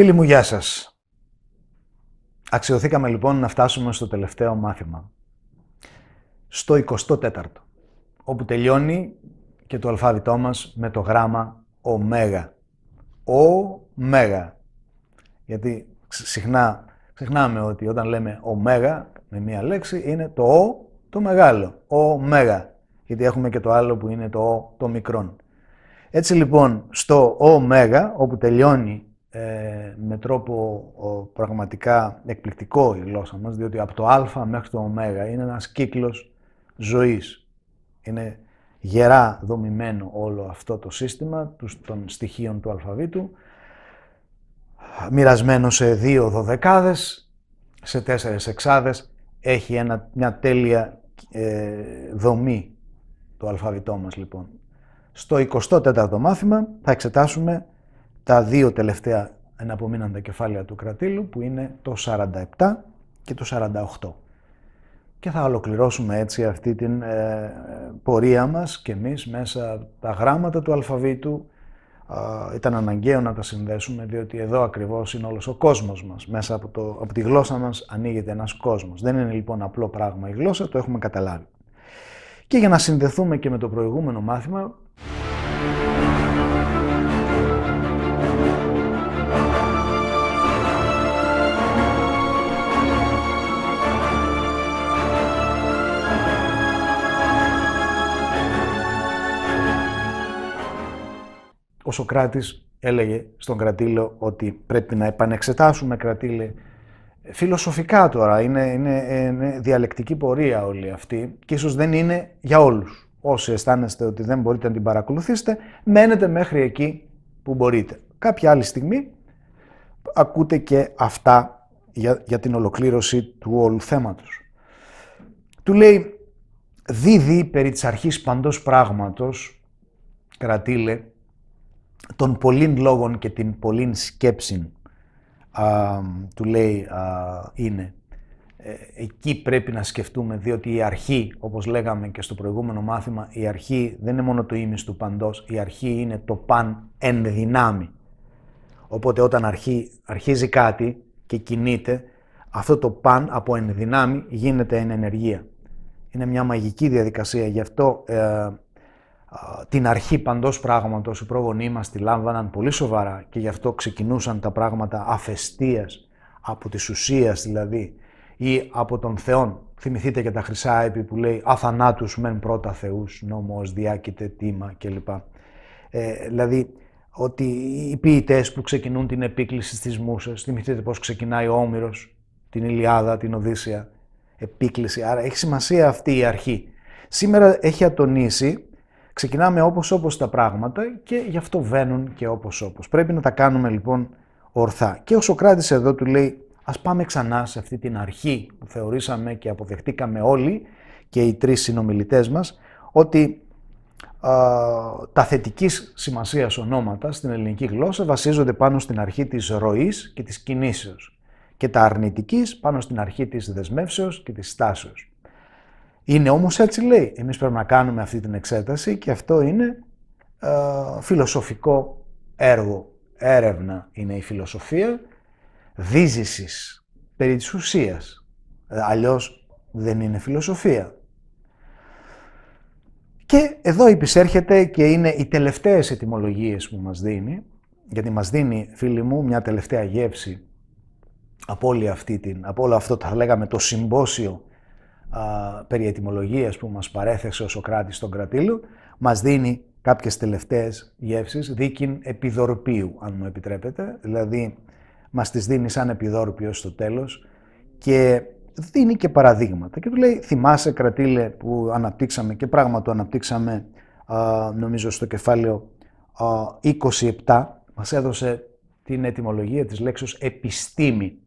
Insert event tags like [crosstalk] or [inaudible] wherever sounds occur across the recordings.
Φίλοι μου, γεια σας. Αξιοθήκαμε λοιπόν να φτάσουμε στο τελευταίο μάθημα. Στο 24ο, όπου τελειώνει και το αλφάβητό μας με το γράμμα ωμέγα. Ωμέγα. Γιατί συχνά ξεχνάμε ότι όταν λέμε ωμέγα με μία λέξη είναι το ο το μεγάλο, ωμέγα. Γιατί έχουμε και το άλλο που είναι το ο το μικρόν. Έτσι λοιπόν στο ωμέγα, όπου τελειώνει ε, με τρόπο πραγματικά εκπληκτικό η γλώσσα μας, διότι από το α μέχρι το ω είναι ένας κύκλος ζωής. Είναι γερά δομημένο όλο αυτό το σύστημα των στοιχείων του αλφαβήτου, μοιρασμένο σε δύο δωδεκάδες, σε τέσσερες εξάδες, έχει ένα, μια τέλεια ε, δομή το αλφαβητό μας λοιπόν. Στο 24ο μάθημα θα εξετάσουμε τα δύο τελευταία εναπομείναντα κεφάλαια του κρατήλου που είναι το 47 και το 48. Και θα ολοκληρώσουμε έτσι αυτή την ε, πορεία μας και εμείς μέσα τα γράμματα του αλφαβήτου ε, ήταν αναγκαίο να τα συνδέσουμε διότι εδώ ακριβώς είναι όλος ο κόσμος μας. Μέσα από, το, από τη γλώσσα μας ανοίγεται ένας κόσμος. Δεν είναι λοιπόν απλό πράγμα η γλώσσα, το έχουμε καταλάβει. Και για να συνδεθούμε και με το προηγούμενο μάθημα... ο Σοκράτης έλεγε στον Κρατήλο ότι πρέπει να επανεξετάσουμε, Κρατήλε, φιλοσοφικά τώρα, είναι, είναι, είναι διαλεκτική πορεία όλη αυτή και ίσως δεν είναι για όλους. Όσοι αισθάνεστε ότι δεν μπορείτε να την παρακολουθήσετε, μένετε μέχρι εκεί που μπορείτε. Κάποια άλλη στιγμή ακούτε και αυτά για, την ολοκλήρωση του όλου θέματος. Του λέει, δίδει περί της αρχής παντός πράγματος, κρατήλε, των πολλήν λόγων και την πολλήν σκέψη του λέει είναι. Ε, εκεί πρέπει να σκεφτούμε, διότι η αρχή, όπως λέγαμε και στο προηγούμενο μάθημα, η αρχή δεν είναι μόνο το ίμις του παντός, η αρχή είναι το παν εν δυνάμει. Οπότε όταν αρχή αρχίζει κάτι και κινείται, αυτό το παν από εν δυνάμει γίνεται εν ενεργεία. Είναι μια μαγική διαδικασία, γι' αυτό ε, την αρχή παντός πράγματος οι πρόγονοί μας τη λάμβαναν πολύ σοβαρά και γι' αυτό ξεκινούσαν τα πράγματα αφεστίας, από της ουσίας, δηλαδή, ή από τον Θεόν. Θυμηθείτε και τα χρυσά έπι που λέει «Αθανάτους μεν πρώτα θεούς, νόμος, διάκητε, τίμα» κλπ. Ε, δηλαδή, ότι οι ποιητές που ξεκινούν την επίκληση στις μουσες, θυμηθείτε πώς ξεκινάει ο Όμηρος, την Ιλιάδα, την Οδύσσια, επίκληση. Άρα έχει σημασία αυτή η αρχή. Σήμερα έχει ατονίσει Ξεκινάμε όπως όπως τα πράγματα και γι' αυτό βαίνουν και όπως όπως. Πρέπει να τα κάνουμε λοιπόν ορθά. Και ο Σοκράτης εδώ του λέει ας πάμε ξανά σε αυτή την αρχή που θεωρήσαμε και αποδεχτήκαμε όλοι και οι τρεις συνομιλητές μας ότι α, τα θετικής σημασίας ονόματα στην ελληνική γλώσσα βασίζονται πάνω στην αρχή της ροής και της κινήσεως και τα αρνητικής πάνω στην αρχή της δεσμεύσεως και της στάσεως. Είναι όμως έτσι λέει. Εμείς πρέπει να κάνουμε αυτή την εξέταση και αυτό είναι ε, φιλοσοφικό έργο. Έρευνα είναι η φιλοσοφία δίζησης περί της ουσίας. Ε, αλλιώς δεν είναι φιλοσοφία. Και εδώ υπησέρχεται και είναι οι τελευταίες ετοιμολογίες που μας δίνει, γιατί μας δίνει, φίλοι μου, μια τελευταία γεύση από, όλη αυτή την, από όλο αυτό, θα λέγαμε, το συμπόσιο α, περί που μας παρέθεσε ο Σοκράτης στον Κρατήλου, μας δίνει κάποιες τελευταίες γεύσεις δίκην επιδορπίου, αν μου επιτρέπετε. Δηλαδή, μας τις δίνει σαν επιδόρπιο στο τέλος και δίνει και παραδείγματα. Και του λέει, θυμάσαι Κρατήλε που αναπτύξαμε και πράγμα το αναπτύξαμε νομίζω στο κεφάλαιο 27, μας έδωσε την ετοιμολογία της λέξης επιστήμη.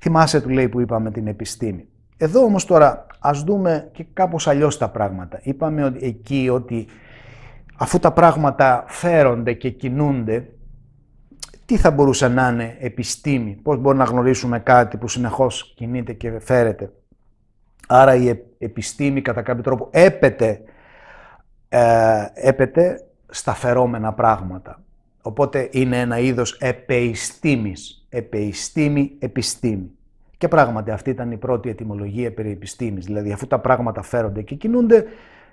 Θυμάσαι του λέει που είπαμε την επιστήμη. Εδώ όμως τώρα ας δούμε και κάπως αλλιώς τα πράγματα. Είπαμε εκεί ότι αφού τα πράγματα φέρονται και κινούνται, τι θα μπορούσε να είναι επιστήμη, πώς μπορεί να γνωρίσουμε κάτι που συνεχώς κινείται και φέρεται. Άρα η επιστήμη κατά κάποιο τρόπο έπεται, ε, έπεται στα φερόμενα πράγματα. Οπότε είναι ένα είδος επεϊστήμης, επεϊστήμη, επιστήμη. Και πράγματι αυτή ήταν η πρώτη ετιμολογία περί επιστήμης. Δηλαδή αφού τα πράγματα φέρονται και κινούνται,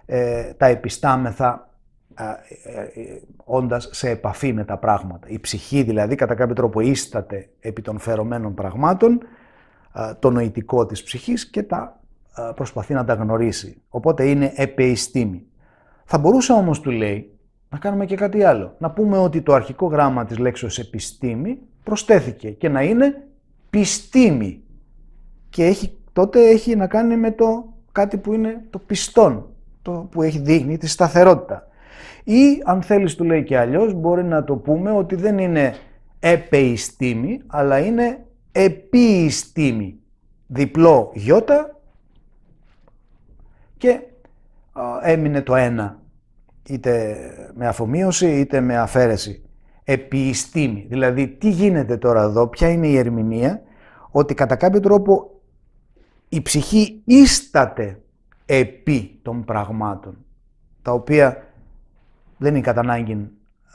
ε, τα επιστάμεθα ε, ε, ε, όντας σε επαφή με τα πράγματα. Η ψυχή δηλαδή κατά κάποιο τρόπο ίσταται επί των φερωμένων πραγμάτων, το νοητικό της ψυχής και τα προσπαθεί να τα γνωρίσει. Οπότε είναι επιστήμη. Θα μπορούσε όμως, του λέει, να κάνουμε και κάτι άλλο. Να πούμε ότι το αρχικό γράμμα της λέξης επιστήμη προσθέθηκε και να είναι πιστήμη. Και έχει, τότε έχει να κάνει με το κάτι που είναι το πιστόν, το που έχει δείχνει τη σταθερότητα. Ή αν θέλεις του λέει και αλλιώς μπορεί να το πούμε ότι δεν είναι επεϊστήμη αλλά είναι επίστημη Διπλό γιώτα και έμεινε το ένα είτε με αφομοίωση είτε με αφαίρεση. Επιστήμη. Δηλαδή, τι γίνεται τώρα εδώ, ποια είναι η ερμηνεία, ότι κατά κάποιο τρόπο η ψυχή ίσταται επί των πραγμάτων, τα οποία δεν είναι κατά ανάγκη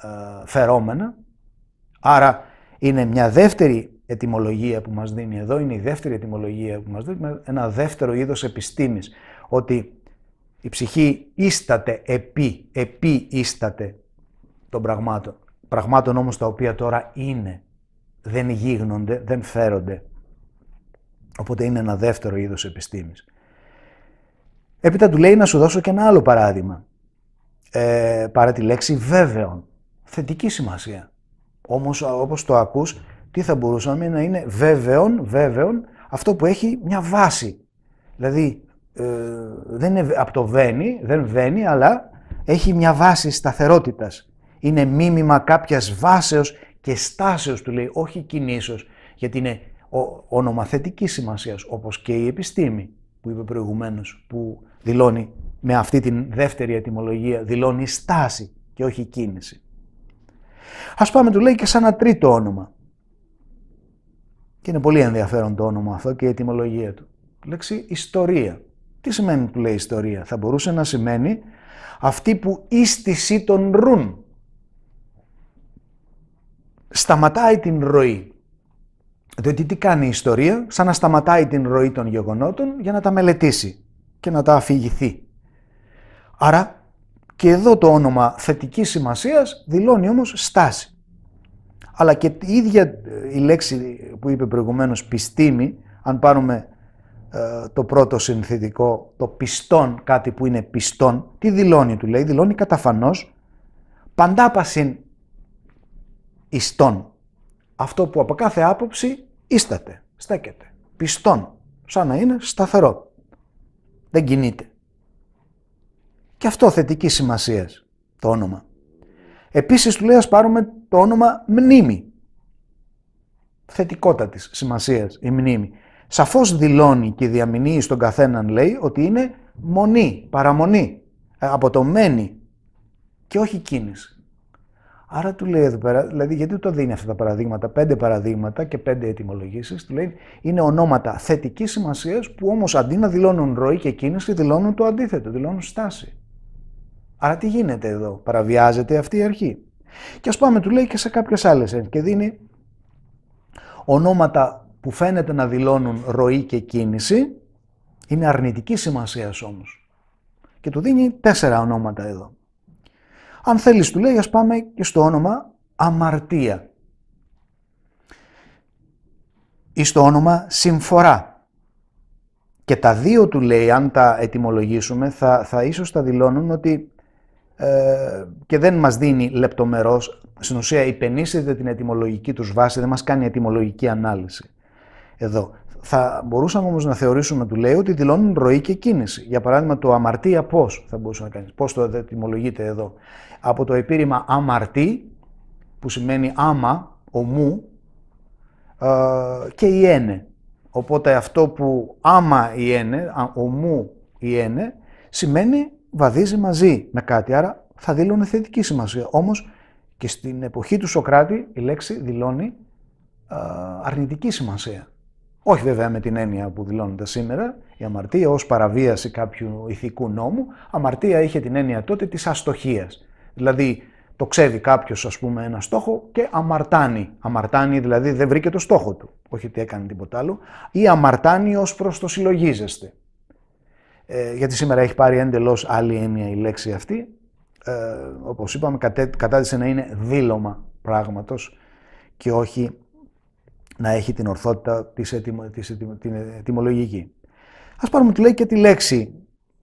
ε, φερόμενα. Άρα είναι μια δεύτερη ετιμολογία που μας δίνει εδώ, είναι η δεύτερη ετιμολογία που μας δίνει, ένα δεύτερο είδος επιστήμης, ότι η ψυχή ίσταται επί, επί ίσταται των πραγμάτων. Πραγμάτων όμως τα οποία τώρα είναι, δεν γίγνονται, δεν φέρονται. Οπότε είναι ένα δεύτερο είδος επιστήμης. Έπειτα του λέει να σου δώσω και ένα άλλο παράδειγμα. Ε, παρά τη λέξη βέβαιον. Θετική σημασία. Όμως όπως το ακούς, τι θα μπορούσαμε να είναι βέβαιον, βέβαιον, αυτό που έχει μια βάση. Δηλαδή, ε, δεν είναι από το βαίνει, δεν βαίνει, αλλά έχει μια βάση σταθερότητας. Είναι μίμημα κάποιας βάσεως και στάσεως του λέει, όχι κινήσεως, γιατί είναι ονομαθετικής σημασίας, όπως και η επιστήμη που είπε προηγουμένως, που δηλώνει με αυτή την δεύτερη ετυμολογία, δηλώνει στάση και όχι κίνηση. Ας πάμε, του λέει, και σαν ένα τρίτο όνομα. Και είναι πολύ ενδιαφέρον το όνομα αυτό και η ετυμολογία του. Λέξη ιστορία. Τι σημαίνει που λέει ιστορία. Θα μπορούσε να σημαίνει αυτή που ίστηση τον ρουν. Σταματάει την ροή. Διότι τι κάνει η ιστορία, σαν να σταματάει την ροή των γεγονότων για να τα μελετήσει και να τα αφηγηθεί. Άρα και εδώ το όνομα θετικής σημασίας δηλώνει όμως στάση. Αλλά και η ίδια ε, η λέξη που είπε προηγουμένως πιστήμη, αν πάρουμε ε, το πρώτο συνθητικό, το πιστόν, κάτι που είναι πιστόν, τι δηλώνει του λέει, δηλώνει καταφανώς παντάπασιν ιστόν. Αυτό που από κάθε άποψη Ήσταται, στέκεται, πιστόν, σαν να είναι σταθερό. Δεν κινείται. Και αυτό θετική σημασία το όνομα. Επίσης του λέει ας πάρουμε το όνομα μνήμη. Θετικότατης σημασίας η μνήμη. Σαφώς δηλώνει και διαμηνύει στον καθέναν λέει ότι είναι μονή, παραμονή, ε, αποτομένη και όχι κίνηση. Άρα του λέει εδώ πέρα, δηλαδή γιατί το δίνει αυτά τα παραδείγματα, πέντε παραδείγματα και πέντε ετοιμολογήσεις, του λέει είναι ονόματα θετικής σημασίας που όμως αντί να δηλώνουν ροή και κίνηση, δηλώνουν το αντίθετο, δηλώνουν στάση. Άρα τι γίνεται εδώ, παραβιάζεται αυτή η αρχή. Και ας πάμε, του λέει και σε κάποιες άλλες ε, και δίνει ονόματα που φαίνεται να δηλώνουν ροή και κίνηση, είναι αρνητική σημασίας όμως. Και του δίνει τέσσερα ονόματα εδώ. Αν θέλεις του λέει, ας πάμε και στο όνομα αμαρτία. Ή στο όνομα συμφορά. Και τα δύο του λέει, αν τα ετοιμολογήσουμε θα, θα ίσως τα δηλώνουν ότι ε, και δεν μας δίνει λεπτομερώς, στην ουσία υπενήσεται την ετοιμολογική τους βάση, δεν μας κάνει ετιμολογική ανάλυση. Εδώ. Θα μπορούσαμε όμως να θεωρήσουμε, του λέει, ότι δηλώνουν ροή και κίνηση. Για παράδειγμα, το αμαρτία πώς θα μπορούσε να κάνεις, πώς το ετοιμολογείται εδώ από το επίρρημα αμαρτή, που σημαίνει άμα, ομού, ε, και η ένε. Οπότε αυτό που άμα η ένε, ομού η ένε, σημαίνει βαδίζει μαζί με κάτι, άρα θα δήλωνε θετική σημασία. Όμως και στην εποχή του Σοκράτη η λέξη δηλώνει ε, αρνητική σημασία. Όχι βέβαια με την έννοια που δηλώνεται σήμερα, η αμαρτία ως παραβίαση κάποιου ηθικού νόμου. Αμαρτία είχε την έννοια τότε της αστοχίας. Δηλαδή, το ξέρει κάποιος, ας πούμε, ένα στόχο και αμαρτάνει. Αμαρτάνει, δηλαδή δεν βρήκε το στόχο του. Όχι ότι έκανε τίποτα άλλο. Ή αμαρτάνει ως προς το συλλογίζεστε. Ε, γιατί σήμερα έχει πάρει εντελώς άλλη έννοια η λέξη αυτή. Ε, Όπως είπαμε, κατέ, να είναι δήλωμα πράγματος και όχι να έχει την ορθότητα της ετυμο, της την Ας πάρουμε τη λέει και τη λέξη,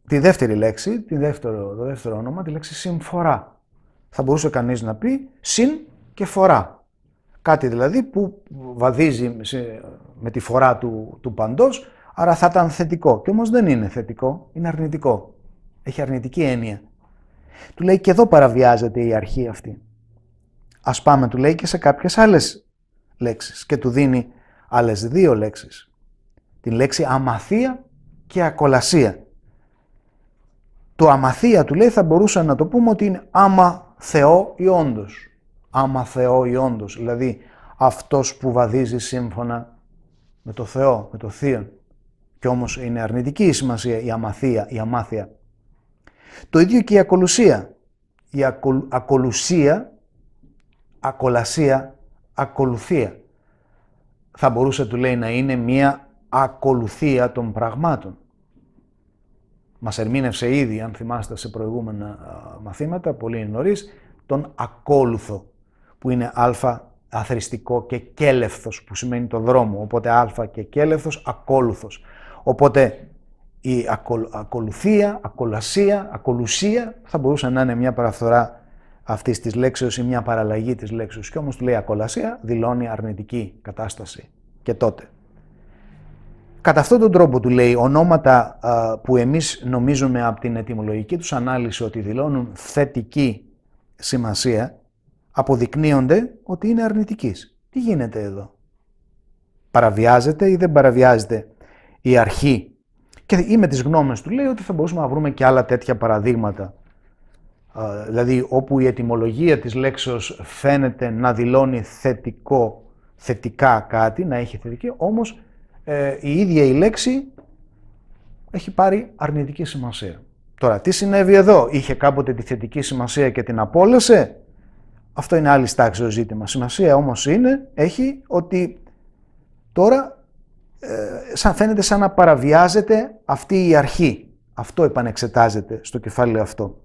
τη δεύτερη λέξη, τη δεύτερο, το δεύτερο όνομα, τη λέξη συμφορά θα μπορούσε κανείς να πει συν και φορά. Κάτι δηλαδή που βαδίζει με τη φορά του, του παντός, άρα θα ήταν θετικό. Και όμως δεν είναι θετικό, είναι αρνητικό. Έχει αρνητική έννοια. Του λέει και εδώ παραβιάζεται η αρχή αυτή. Ας πάμε, του λέει, και σε κάποιες άλλες λέξεις. Και του δίνει άλλες δύο λέξεις. Την λέξη αμαθία και ακολασία. Το αμαθία του λέει θα μπορούσα να το πούμε ότι είναι άμα Θεό ή όντως. Άμα Θεό ή όντως, δηλαδή αυτός που βαδίζει σύμφωνα με το Θεό, με το Θείο. Κι όμως είναι αρνητική η σημασία η αμαθία, η αμάθεια. Το ίδιο και η ακολουσία. Η ακολουσία, ακολασία, ακολουθία. Θα μπορούσε του λέει να είναι μία ακολουθία των πραγμάτων. Μας ερμήνευσε ήδη, αν θυμάστε, σε προηγούμενα μαθήματα, πολύ νωρίς, τον ακόλουθο, που είναι α, αθρηστικό και κέλευθος, που σημαίνει το δρόμο. Οπότε α και κέλευθος, ακόλουθος. Οπότε η ακολουθία, ακολασία, ακολουσία θα μπορούσε να είναι μια παραφθορά αυτής της λέξεως ή μια παραλλαγή της λέξεως. Και όμως του λέει ακολασία, δηλώνει αρνητική κατάσταση. Και τότε. Κατά αυτόν τον τρόπο του λέει ονόματα που εμείς νομίζουμε από την ετυμολογική τους ανάλυση ότι δηλώνουν θετική σημασία, αποδεικνύονται ότι είναι αρνητικής. Τι γίνεται εδώ. Παραβιάζεται ή δεν παραβιάζεται η αρχή. Και ή με τις γνώμες του λέει ότι θα μπορούσαμε να βρούμε και άλλα τέτοια παραδείγματα. δηλαδή όπου η ετυμολογία της λέξεως φαίνεται να δηλώνει θετικά κάτι, να έχει θετική, όμως ε, η ίδια η λέξη έχει πάρει αρνητική σημασία. Τώρα, τι συνέβη εδώ, είχε κάποτε τη θετική σημασία και την απόλυσε. Αυτό είναι άλλη το ζήτημα. Σημασία όμως είναι, έχει ότι τώρα ε, σαν φαίνεται σαν να παραβιάζεται αυτή η αρχή. Αυτό επανεξετάζεται στο κεφάλαιο αυτό.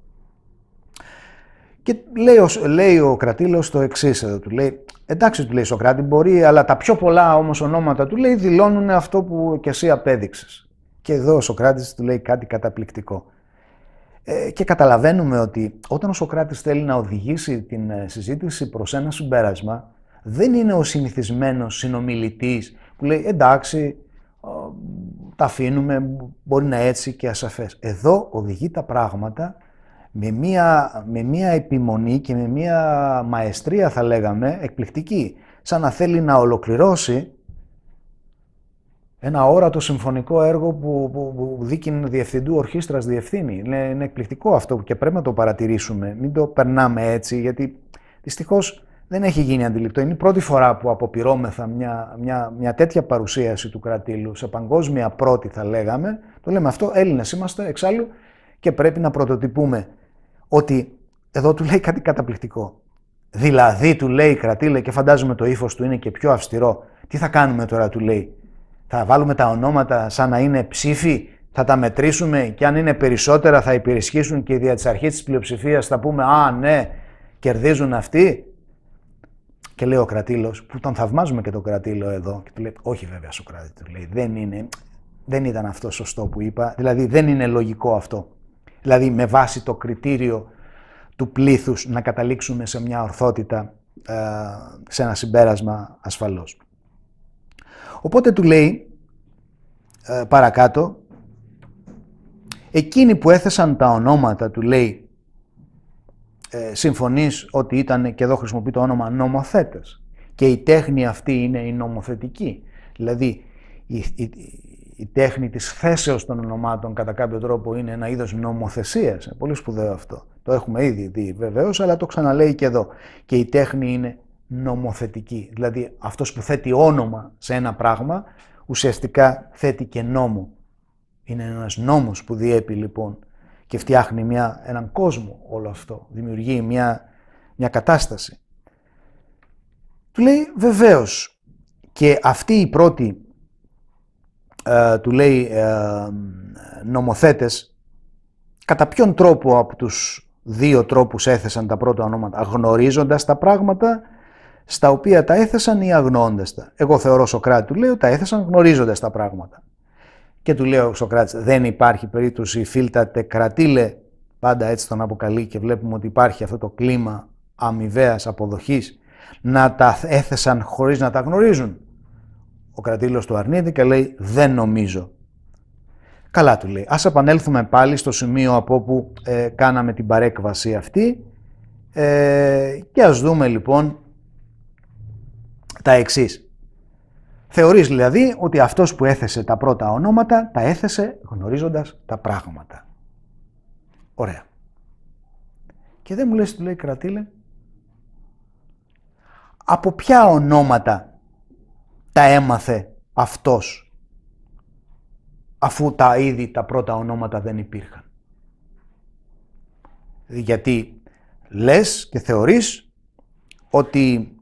Και λέει ο, λέει Κρατήλος το εξής εδώ, του λέει, εντάξει του λέει Σοκράτη μπορεί, αλλά τα πιο πολλά όμως ονόματα του λέει δηλώνουν αυτό που και εσύ απέδειξες. Και εδώ ο Σοκράτης του λέει κάτι καταπληκτικό. Ε, και καταλαβαίνουμε ότι όταν ο Σοκράτης θέλει να οδηγήσει την ε, συζήτηση προς ένα συμπέρασμα, δεν είναι ο συνηθισμένος συνομιλητής που λέει εντάξει, τα αφήνουμε, μπορεί να έτσι και ασαφές. Εδώ οδηγεί τα πράγματα με μία, με μία επιμονή και με μία μαεστρία θα λέγαμε εκπληκτική. Σαν να θέλει να ολοκληρώσει ένα όρατο συμφωνικό έργο που, που, που δίκην διευθυντού ορχήστρας διευθύνει. Είναι, εκπληκτικό αυτό και πρέπει να το παρατηρήσουμε. Μην το περνάμε έτσι γιατί δυστυχώς δεν έχει γίνει αντιληπτό. Είναι η πρώτη φορά που αποπειρώμεθα μια, μια, μια τέτοια παρουσίαση του κρατήλου σε παγκόσμια πρώτη θα λέγαμε. Το λέμε αυτό, Έλληνες είμαστε εξάλλου και πρέπει να πρωτοτυπούμε ότι εδώ του λέει κάτι καταπληκτικό. Δηλαδή του λέει η κρατήλε και φαντάζομαι το ύφος του είναι και πιο αυστηρό. Τι θα κάνουμε τώρα, του λέει. Θα βάλουμε τα ονόματα σαν να είναι ψήφοι, θα τα μετρήσουμε και αν είναι περισσότερα θα υπερισχύσουν και δια της αρχής της πλειοψηφίας θα πούμε Α, ναι, κερδίζουν αυτοί. Και λέει ο κρατήλος, που τον θαυμάζουμε και τον κρατήλο εδώ, και του λέει: Όχι, βέβαια, Σοκράτη, του λέει: Δεν, είναι, δεν ήταν αυτό σωστό που είπα. Δηλαδή, δεν είναι λογικό αυτό δηλαδή με βάση το κριτήριο του πλήθους να καταλήξουμε σε μια ορθότητα, ε, σε ένα συμπέρασμα ασφαλώς. Οπότε του λέει ε, παρακάτω, εκείνοι που έθεσαν τα ονόματα του λέει, «Ε, συμφωνείς ότι ήταν, και εδώ χρησιμοποιεί το όνομα, νομοθέτες. Και η τέχνη αυτή είναι η νομοθετική. Δηλαδή, η τέχνη της θέσεως των ονομάτων κατά κάποιο τρόπο είναι ένα είδος νομοθεσίας. Είναι πολύ σπουδαίο αυτό. Το έχουμε ήδη δει βεβαίως, αλλά το ξαναλέει και εδώ. Και η τέχνη είναι νομοθετική. Δηλαδή αυτός που θέτει όνομα σε ένα πράγμα ουσιαστικά θέτει και νόμο. Είναι ένας νόμος που διέπει λοιπόν και φτιάχνει μια, έναν κόσμο όλο αυτό. Δημιουργεί μια, μια κατάσταση. Του λέει βεβαίως και αυτή η πρώτη ε, του λέει ε, νομοθέτες κατά ποιον τρόπο από τους δύο τρόπους έθεσαν τα πρώτα ονόματα, γνωρίζοντας τα πράγματα στα οποία τα έθεσαν ή αγνώντας τα. Εγώ θεωρώ Σοκράτη του λέω, τα έθεσαν γνωρίζοντας τα πράγματα. Και του λέω Σοκράτης, δεν υπάρχει περίπτωση φίλτατε κρατήλε, πάντα έτσι τον αποκαλεί και βλέπουμε ότι υπάρχει αυτό το κλίμα αμοιβαίας αποδοχής, να τα έθεσαν χωρίς να τα γνωρίζουν. Ο κρατήλος του αρνείται και λέει «Δεν νομίζω». Καλά του λέει. Ας επανέλθουμε πάλι στο σημείο από όπου ε, κάναμε την παρέκβαση αυτή ε, και ας δούμε λοιπόν τα εξής. Θεωρείς δηλαδή ότι αυτός που έθεσε τα πρώτα ονόματα τα έθεσε γνωρίζοντας τα πράγματα. Ωραία. Και δεν μου λες, του λέει κρατήλε, από ποια ονόματα τα έμαθε αυτός, αφού τα ήδη τα πρώτα ονόματα δεν υπήρχαν. Γιατί λες και θεωρείς ότι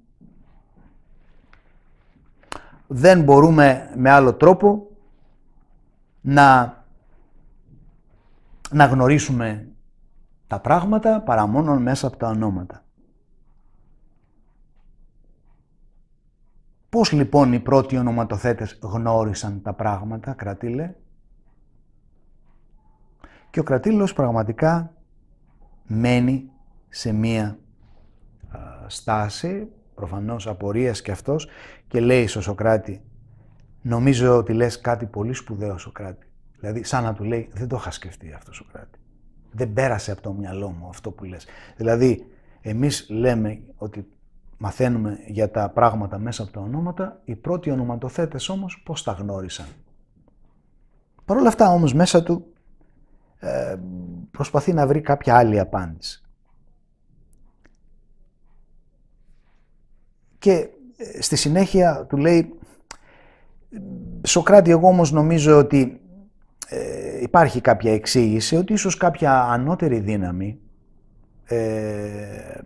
δεν μπορούμε με άλλο τρόπο να, να γνωρίσουμε τα πράγματα παρά μόνο μέσα από τα ονόματα. Πώς λοιπόν οι πρώτοι ονοματοθέτες γνώρισαν τα πράγματα, κρατήλε. Και ο κρατήλος πραγματικά μένει σε μία στάση, προφανώς απορίας και αυτός, και λέει στο Σοκράτη, νομίζω ότι λες κάτι πολύ σπουδαίο Σοκράτη. Δηλαδή, σαν να του λέει, δεν το είχα σκεφτεί αυτό Σοκράτη. Δεν πέρασε από το μυαλό μου αυτό που λες. Δηλαδή, εμείς λέμε ότι μαθαίνουμε για τα πράγματα μέσα από τα ονόματα, οι πρώτοι ονοματοθέτες όμως πώς τα γνώρισαν. Παρ' όλα αυτά όμως μέσα του ε, προσπαθεί να βρει κάποια άλλη απάντηση. Και ε, στη συνέχεια του λέει «Σοκράτη, εγώ όμως νομίζω ότι ε, υπάρχει κάποια εξήγηση ότι ίσως κάποια ανώτερη δύναμη ε,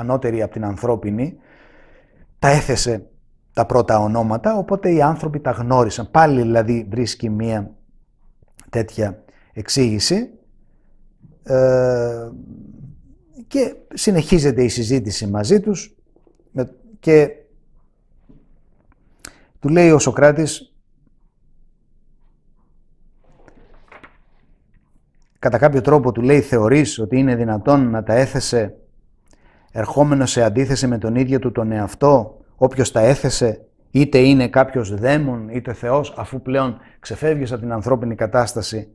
ανώτερη από την ανθρώπινη, τα έθεσε τα πρώτα ονόματα, οπότε οι άνθρωποι τα γνώρισαν. Πάλι δηλαδή βρίσκει μία τέτοια εξήγηση ε, και συνεχίζεται η συζήτηση μαζί τους και του λέει ο Σοκράτης κατά κάποιο τρόπο του λέει θεωρείς ότι είναι δυνατόν να τα έθεσε ερχόμενος σε αντίθεση με τον ίδιο του τον εαυτό, όποιος τα έθεσε, είτε είναι κάποιος δαίμον, είτε Θεός, αφού πλέον ξεφεύγεις από την ανθρώπινη κατάσταση,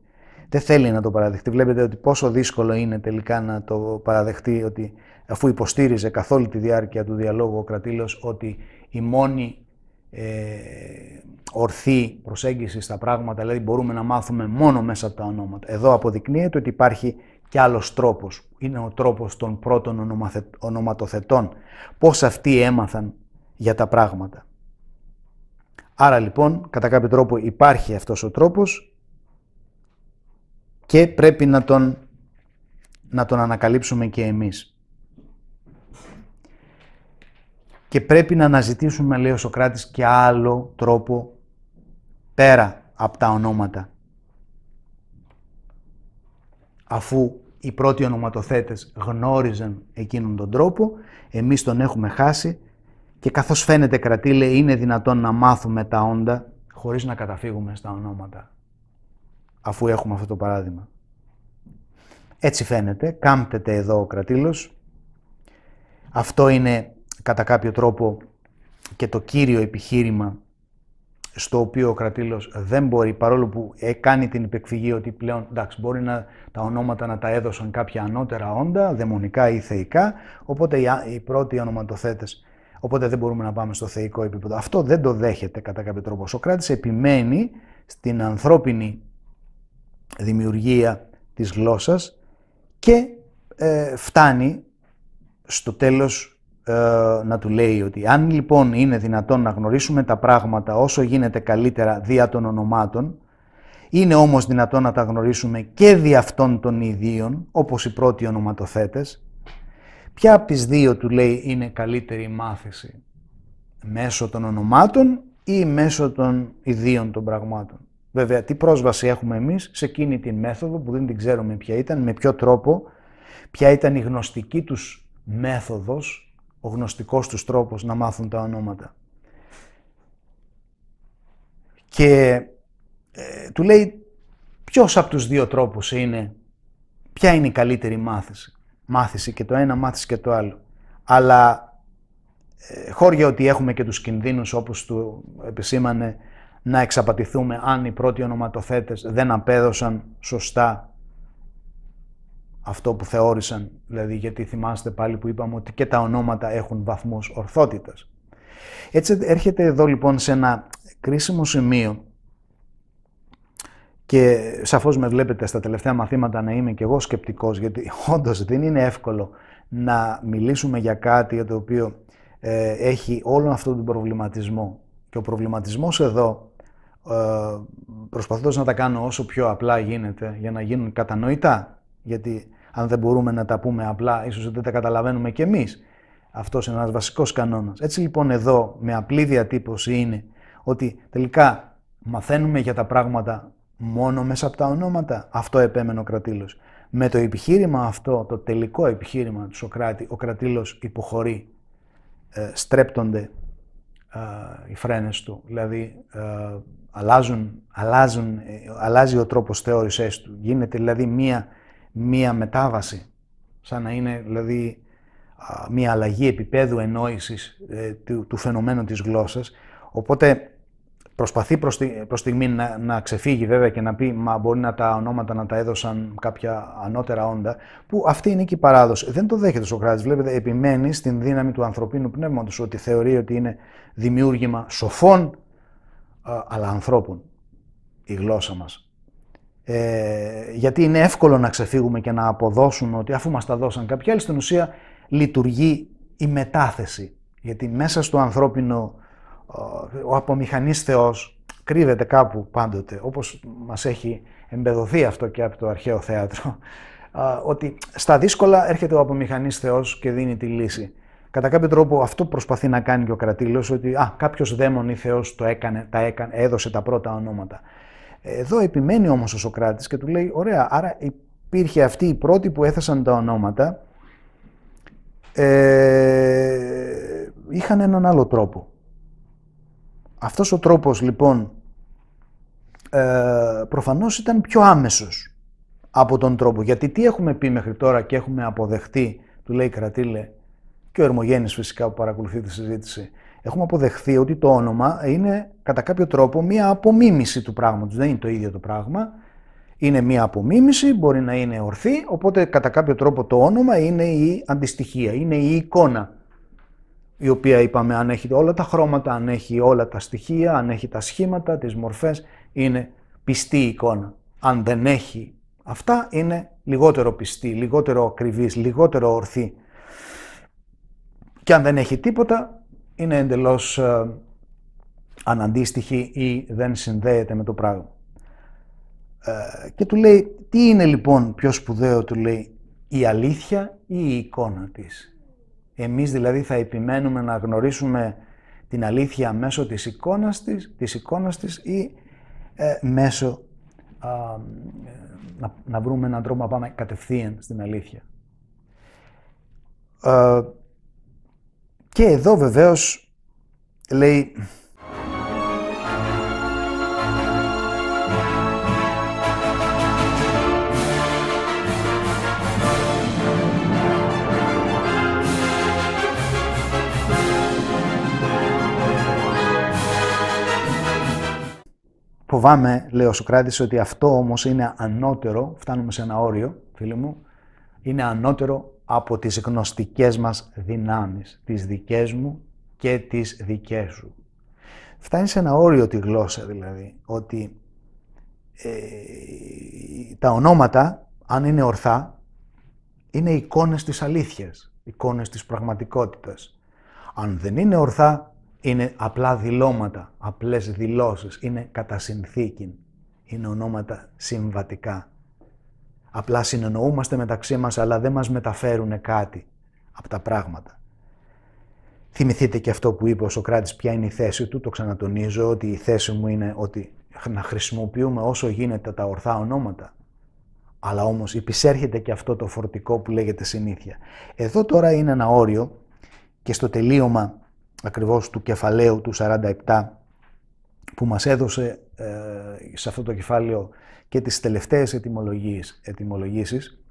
δεν θέλει να το παραδεχτεί. Βλέπετε ότι πόσο δύσκολο είναι τελικά να το παραδεχτεί ότι αφού υποστήριζε καθ' όλη τη διάρκεια του διαλόγου ο Κρατήλος ότι η μόνη ε, ορθή προσέγγιση στα πράγματα, δηλαδή μπορούμε να μάθουμε μόνο μέσα από τα ονόματα. Εδώ αποδεικνύεται ότι υπάρχει και άλλος τρόπος. Είναι ο τρόπος των πρώτων ονοματοθετών. Πώς αυτοί έμαθαν για τα πράγματα. Άρα λοιπόν, κατά κάποιο τρόπο υπάρχει αυτός ο τρόπος και πρέπει να τον, να τον ανακαλύψουμε και εμείς. Και πρέπει να αναζητήσουμε, λέει ο Σοκράτης, και άλλο τρόπο πέρα από τα ονόματα αφού οι πρώτοι ονοματοθέτες γνώριζαν εκείνον τον τρόπο, εμείς τον έχουμε χάσει και καθώς φαίνεται κρατήλε είναι δυνατόν να μάθουμε τα όντα χωρίς να καταφύγουμε στα ονόματα, αφού έχουμε αυτό το παράδειγμα. Έτσι φαίνεται, κάμπτεται εδώ ο κρατήλος. Αυτό είναι κατά κάποιο τρόπο και το κύριο επιχείρημα στο οποίο ο κρατήλος δεν μπορεί, παρόλο που ε, κάνει την υπεκφυγή ότι πλέον εντάξει, μπορεί να, τα ονόματα να τα έδωσαν κάποια ανώτερα όντα, δαιμονικά ή θεϊκά, οπότε οι, πρώτοι ονοματοθέτες, οπότε δεν μπορούμε να πάμε στο θεϊκό επίπεδο. Αυτό δεν το δέχεται κατά κάποιο τρόπο. Ο Σοκράτης επιμένει στην ανθρώπινη δημιουργία της γλώσσας και ε, φτάνει στο τέλος ε, να του λέει ότι αν λοιπόν είναι δυνατόν να γνωρίσουμε τα πράγματα όσο γίνεται καλύτερα δια των ονομάτων, είναι όμως δυνατόν να τα γνωρίσουμε και δι' αυτών των ιδίων, όπως οι πρώτοι ονοματοθέτες. Ποια από τις δύο του λέει είναι καλύτερη η μάθηση, μέσω των ονομάτων ή μέσω των ιδίων των πραγμάτων. Βέβαια, τι πρόσβαση έχουμε εμείς σε εκείνη την μέθοδο που δεν την ξέρουμε ποια ήταν, με ποιο τρόπο, ποια ήταν η γνωστική τους μέθοδος ο γνωστικός τους τρόπος να μάθουν τα ονόματα. Και ε, του λέει ποιος από τους δύο τρόπους είναι, ποια είναι η καλύτερη μάθηση. Μάθηση και το ένα, μάθηση και το άλλο. Αλλά ε, χώρια ότι έχουμε και τους κινδύνους όπως του επισήμανε να εξαπατηθούμε αν οι πρώτοι ονοματοθέτες δεν απέδωσαν σωστά αυτό που θεώρησαν, δηλαδή γιατί θυμάστε πάλι που είπαμε ότι και τα ονόματα έχουν βαθμούς ορθότητας. Έτσι έρχεται εδώ λοιπόν σε ένα κρίσιμο σημείο και σαφώς με βλέπετε στα τελευταία μαθήματα να είμαι και εγώ σκεπτικός γιατί [laughs] όντως δεν είναι εύκολο να μιλήσουμε για κάτι για το οποίο ε, έχει όλο αυτόν τον προβληματισμό και ο προβληματισμός εδώ ε, προσπαθώντας να τα κάνω όσο πιο απλά γίνεται για να γίνουν κατανοητά γιατί αν δεν μπορούμε να τα πούμε απλά, ίσως δεν τα καταλαβαίνουμε κι εμείς. Αυτός είναι ένας βασικός κανόνας. Έτσι λοιπόν εδώ με απλή διατύπωση είναι ότι τελικά μαθαίνουμε για τα πράγματα μόνο μέσα από τα ονόματα. Αυτό επέμενε ο Κρατήλος. Με το επιχείρημα αυτό, το τελικό επιχείρημα του Σοκράτη, ο Κρατήλος υποχωρεί, ε, στρέπτονται ε, οι φρένες του, δηλαδή ε, αλλάζουν, αλλάζει ο τρόπος θεώρησής του. Γίνεται δηλαδή μία μία μετάβαση, σαν να είναι δηλαδή μία αλλαγή επίπεδου ενόησης ε, του, του φαινομένου της γλώσσας. Οπότε προσπαθεί προς, τη, προς στιγμή να, να ξεφύγει βέβαια και να πει «Μα μπορεί να τα ονόματα να τα έδωσαν κάποια ανώτερα όντα», που αυτή είναι και η παράδοση. Δεν το δέχεται ο Σοκράτης, βλέπετε, επιμένει στην δύναμη του ανθρωπίνου πνεύματος, ότι θεωρεί ότι είναι δημιούργημα σοφών, αλλά ανθρώπων, η γλώσσα μας. Ε, γιατί είναι εύκολο να ξεφύγουμε και να αποδώσουν ότι αφού μας τα δώσαν κάποια άλλοι, στην ουσία λειτουργεί η μετάθεση. Γιατί μέσα στο ανθρώπινο, ο απομηχανής Θεός κρύβεται κάπου πάντοτε, όπως μας έχει εμπεδοθεί αυτό και από το αρχαίο θέατρο, ότι στα δύσκολα έρχεται ο απομηχανής Θεός και δίνει τη λύση. Κατά κάποιο τρόπο αυτό προσπαθεί να κάνει και ο κρατήλος, ότι κάποιος δαίμον ή Θεός το τα έδωσε τα πρώτα ονόματα. Εδώ επιμένει όμως ο Σοκράτης και του λέει, ωραία, άρα υπήρχε αυτή η πρώτη που έθεσαν τα ονόματα, ε, είχαν έναν άλλο τρόπο. Αυτός ο τρόπος λοιπόν ε, προφανώς ήταν πιο άμεσος από τον τρόπο. Γιατί τι έχουμε πει μέχρι τώρα και έχουμε αποδεχτεί, του λέει Κρατήλε και ο Ερμογέννης φυσικά που παρακολουθεί τη συζήτηση, έχουμε αποδεχθεί ότι το όνομα είναι κατά κάποιο τρόπο μία απομίμηση του πράγματος. Δεν είναι το ίδιο το πράγμα. Είναι μία απομίμηση, μπορεί να είναι ορθή, οπότε κατά κάποιο τρόπο το όνομα είναι η αντιστοιχεία, είναι η εικόνα η οποία είπαμε αν έχει όλα τα χρώματα, αν έχει όλα τα στοιχεία, αν έχει τα σχήματα, τις μορφές, είναι πιστή εικόνα. Αν δεν έχει αυτά, είναι λιγότερο πιστή, λιγότερο ακριβής, λιγότερο ορθή. Και αν δεν έχει τίποτα, είναι εντελώς ε, αναντίστοιχη ή δεν συνδέεται με το πράγμα. Ε, και του λέει, τι είναι λοιπόν πιο σπουδαίο, του λέει, η αλήθεια ή η εικόνα της. Εμείς δηλαδή θα επιμένουμε να γνωρίσουμε την αλήθεια μέσω της εικόνας της, της εικόνας της ή ε, μέσω να, βρούμε έναν τρόπο να πάμε κατευθείαν στην αλήθεια. Ε, και εδώ βεβαίως λέει... Φοβάμαι, λέει ο Σοκράτης, ότι αυτό όμως είναι ανώτερο, φτάνουμε σε ένα όριο, φίλοι μου, είναι ανώτερο από τις γνωστικές μας δυνάμεις, τις δικές μου και τις δικές σου. Φτάνει σε ένα όριο τη γλώσσα δηλαδή, ότι ε, τα ονόματα, αν είναι ορθά, είναι εικόνες της αλήθειας, εικόνες της πραγματικότητας. Αν δεν είναι ορθά, είναι απλά δηλώματα, απλές δηλώσεις, είναι κατά συνθήκη, είναι ονόματα συμβατικά. Απλά συνεννοούμαστε μεταξύ μας, αλλά δεν μας μεταφέρουν κάτι από τα πράγματα. Θυμηθείτε και αυτό που είπε ο Σοκράτης, ποια είναι η θέση του. Το ξανατονίζω ότι η θέση μου είναι ότι να χρησιμοποιούμε όσο γίνεται τα ορθά ονόματα. Αλλά όμως υπησέρχεται και αυτό το φορτικό που λέγεται συνήθεια. Εδώ τώρα είναι ένα όριο και στο τελείωμα ακριβώς του κεφαλαίου του 47 που μας έδωσε ε, σε αυτό το κεφάλαιο και τις τελευταίες ετοιμολογήσεις,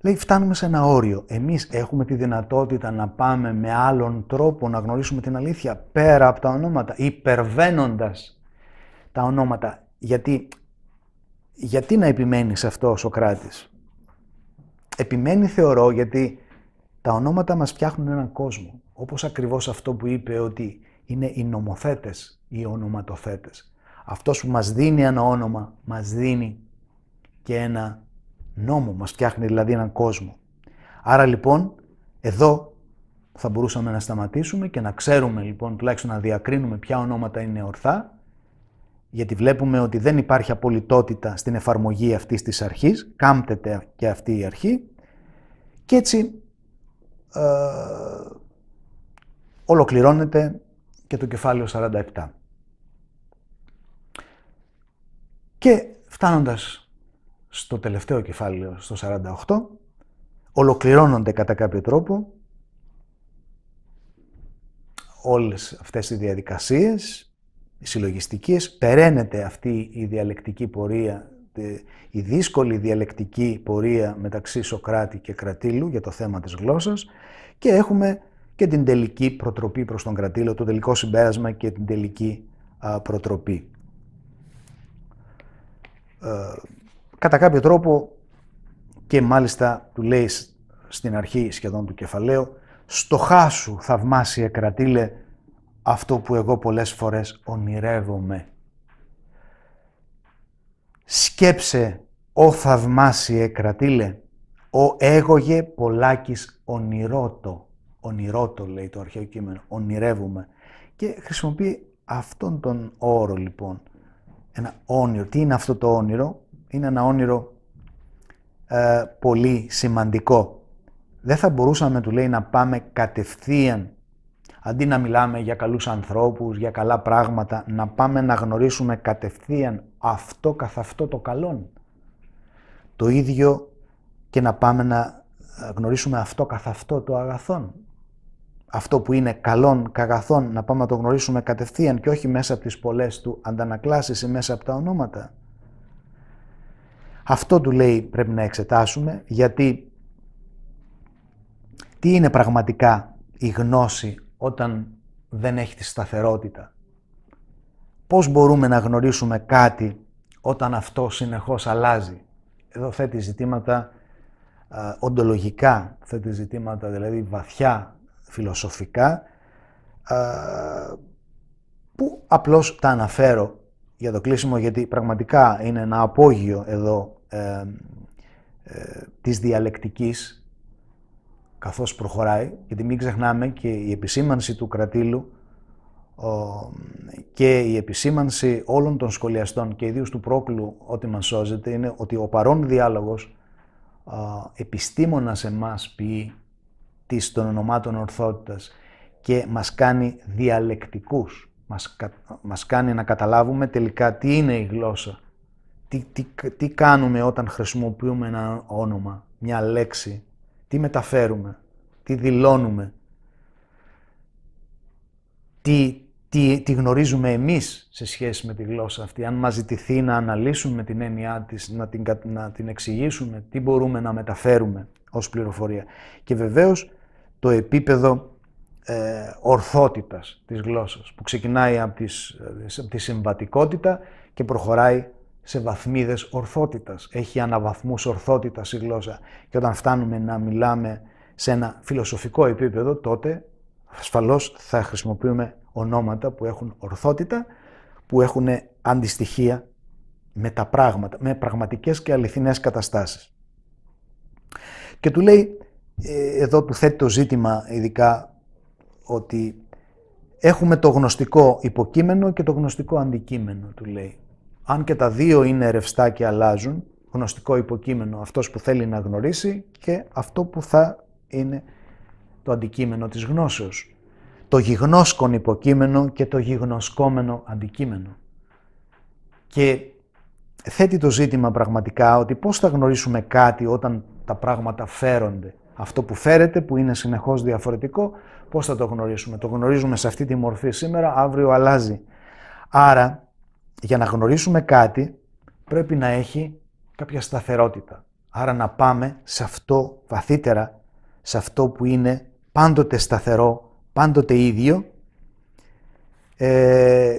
λέει φτάνουμε σε ένα όριο. Εμείς έχουμε τη δυνατότητα να πάμε με άλλον τρόπο να γνωρίσουμε την αλήθεια πέρα από τα ονόματα, υπερβαίνοντας τα ονόματα. Γιατί, γιατί να επιμένει σε αυτό ο Σοκράτης. Επιμένει θεωρώ γιατί τα ονόματα μας φτιάχνουν έναν κόσμο. Όπως ακριβώς αυτό που είπε ότι είναι οι νομοθέτες οι ονοματοθέτες. Αυτός που μας δίνει ένα όνομα, μας δίνει και ένα νόμο, μας φτιάχνει δηλαδή έναν κόσμο. Άρα λοιπόν, εδώ θα μπορούσαμε να σταματήσουμε και να ξέρουμε λοιπόν, τουλάχιστον να διακρίνουμε ποια ονόματα είναι ορθά, γιατί βλέπουμε ότι δεν υπάρχει απολυτότητα στην εφαρμογή αυτής της αρχής, κάμπτεται και αυτή η αρχή, και έτσι ε, ολοκληρώνεται και το κεφάλαιο 47. Και φτάνοντας στο τελευταίο κεφάλαιο, στο 48, ολοκληρώνονται κατά κάποιο τρόπο όλες αυτές οι διαδικασίες, οι συλλογιστικές, περαίνεται αυτή η διαλεκτική πορεία, η δύσκολη διαλεκτική πορεία μεταξύ Σοκράτη και Κρατήλου για το θέμα της γλώσσας και έχουμε και την τελική προτροπή προς τον Κρατήλο, το τελικό συμπέρασμα και την τελική προτροπή. Ε, κατά κάποιο τρόπο και μάλιστα του λέει στην αρχή σχεδόν του κεφαλαίου «Στο χάσου θαυμάσια κρατήλε αυτό που εγώ πολλές φορές ονειρεύομαι». «Σκέψε, ο θαυμάσιε κρατήλε, ο έγωγε πολλάκις ονειρότο». Ονειρότο λέει το αρχαίο κείμενο, ονειρεύουμε. Και χρησιμοποιεί αυτόν τον όρο λοιπόν ένα όνειρο. Τι είναι αυτό το όνειρο, είναι ένα όνειρο ε, πολύ σημαντικό. Δεν θα μπορούσαμε, του λέει, να πάμε κατευθείαν, αντί να μιλάμε για καλούς ανθρώπους, για καλά πράγματα, να πάμε να γνωρίσουμε κατευθείαν αυτό καθ' αυτό το καλόν. Το ίδιο και να πάμε να ε, γνωρίσουμε αυτό καθ' αυτό το αγαθόν αυτό που είναι καλόν, καγαθόν, να πάμε να το γνωρίσουμε κατευθείαν και όχι μέσα από τις πολλές του αντανακλάσεις ή μέσα από τα ονόματα. Αυτό του λέει πρέπει να εξετάσουμε γιατί τι είναι πραγματικά η γνώση όταν δεν έχει τη σταθερότητα. Πώς μπορούμε να γνωρίσουμε κάτι όταν αυτό συνεχώς αλλάζει. Εδώ θέτει ζητήματα ε, οντολογικά, θέτει ζητήματα δηλαδή βαθιά φιλοσοφικά που απλώς τα αναφέρω για το κλείσιμο γιατί πραγματικά είναι ένα απόγειο εδώ ε, ε, της διαλεκτικής καθώς προχωράει γιατί μην ξεχνάμε και η επισήμανση του κρατήλου και η επισήμανση όλων των σχολιαστών και ιδίως του πρόκλου ότι μας σώζεται είναι ότι ο παρόν διάλογος επιστήμονα επιστήμονας εμάς ποιεί της των ονομάτων ορθότητας και μας κάνει διαλεκτικούς. Μας, μας κάνει να καταλάβουμε τελικά τι είναι η γλώσσα. Τι, τι, τι κάνουμε όταν χρησιμοποιούμε ένα όνομα, μια λέξη. Τι μεταφέρουμε, τι δηλώνουμε. Τι, τι, γνωρίζουμε εμείς σε σχέση με τη γλώσσα αυτή. Αν μας ζητηθεί να αναλύσουμε την έννοιά της, να την, να την εξηγήσουμε, τι μπορούμε να μεταφέρουμε ως πληροφορία. Και βεβαίως το επίπεδο ε, ορθότητας της γλώσσας, που ξεκινάει από, τις, από τη συμβατικότητα και προχωράει σε βαθμίδες ορθότητας. Έχει αναβαθμούς ορθότητας η γλώσσα. Και όταν φτάνουμε να μιλάμε σε ένα φιλοσοφικό επίπεδο, τότε ασφαλώς θα χρησιμοποιούμε ονόματα που έχουν ορθότητα, που έχουν αντιστοιχεία με τα πράγματα, με πραγματικές και αληθινές καταστάσεις. Και του λέει ε, εδώ του θέτει το ζήτημα ειδικά ότι έχουμε το γνωστικό υποκείμενο και το γνωστικό αντικείμενο, του λέει. Αν και τα δύο είναι ρευστά και αλλάζουν, γνωστικό υποκείμενο αυτός που θέλει να γνωρίσει και αυτό που θα είναι το αντικείμενο της γνώσεως. Το γιγνώσκον υποκείμενο και το γιγνωσκόμενο αντικείμενο. Και θέτει το ζήτημα πραγματικά ότι πώς θα γνωρίσουμε κάτι όταν τα πράγματα φέρονται αυτό που φέρεται, που είναι συνεχώς διαφορετικό, πώς θα το γνωρίσουμε. Το γνωρίζουμε σε αυτή τη μορφή σήμερα, αύριο αλλάζει. Άρα, για να γνωρίσουμε κάτι, πρέπει να έχει κάποια σταθερότητα. Άρα να πάμε σε αυτό βαθύτερα, σε αυτό που είναι πάντοτε σταθερό, πάντοτε ίδιο ε,